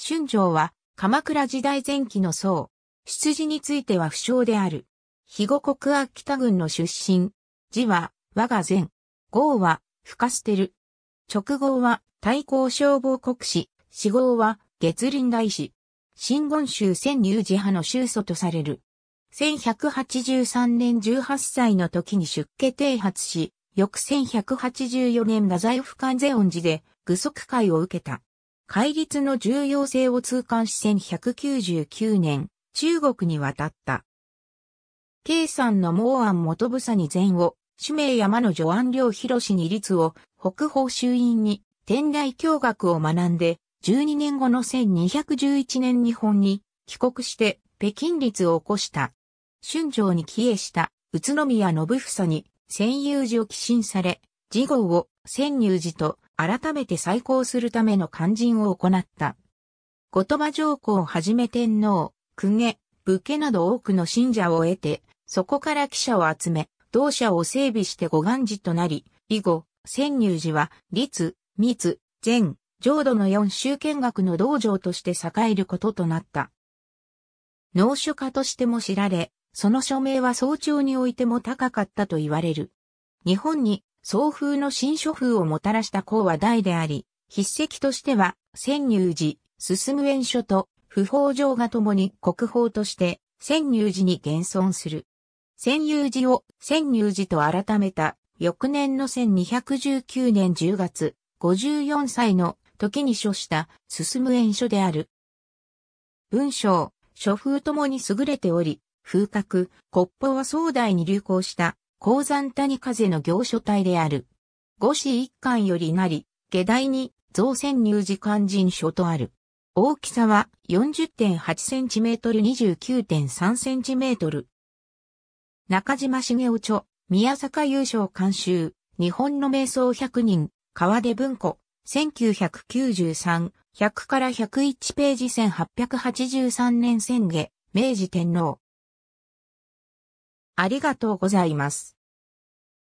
春城は鎌倉時代前期の僧。出自については不詳である。肥後国秋田郡の出身。字は我が前。号は深捨てる。直号は太閤消防国士。死号は月林大師。新言宗千入寺派の宗祖とされる。1183年18歳の時に出家停発し、翌1184年太宰府観税恩寺で愚足会を受けた。戒律の重要性を痛感し1199年、中国に渡った。慶んの毛安元房に前を、主名山の助安良博氏に律を、北方衆院に、天台教学を学んで、12年後の1211年日本に、帰国して、北京律を起こした。春城に帰依した、宇都宮信房に、専有寺を寄進され、次号を、専入寺と、改めて再興するための肝心を行った。後鳥羽上皇をはじめ天皇、公家、武家など多くの信者を得て、そこから記者を集め、同社を整備して護岸寺となり、以後、潜入寺は、律、密、善、浄土の四州見学の道場として栄えることとなった。農書家としても知られ、その署名は早朝においても高かったと言われる。日本に送風の新書風をもたらした孔は大であり、筆跡としては、潜入寺、進む園書と、不法上がともに国宝として、潜入寺に現存する。潜入寺を潜入寺と改めた、翌年の1219年10月、54歳の時に書した進む園書である。文章、書風ともに優れており、風格、骨法は壮大に流行した鉱山谷風の行書体である。五子一貫よりなり、下大に造船入寺間人書とある。大きさは 40.8cm29.3cm。中島茂雄著、宮坂優勝監修、日本の瞑想100人、川出文庫、1993、100から101ページ1883年宣下、明治天皇。ありがとうございます。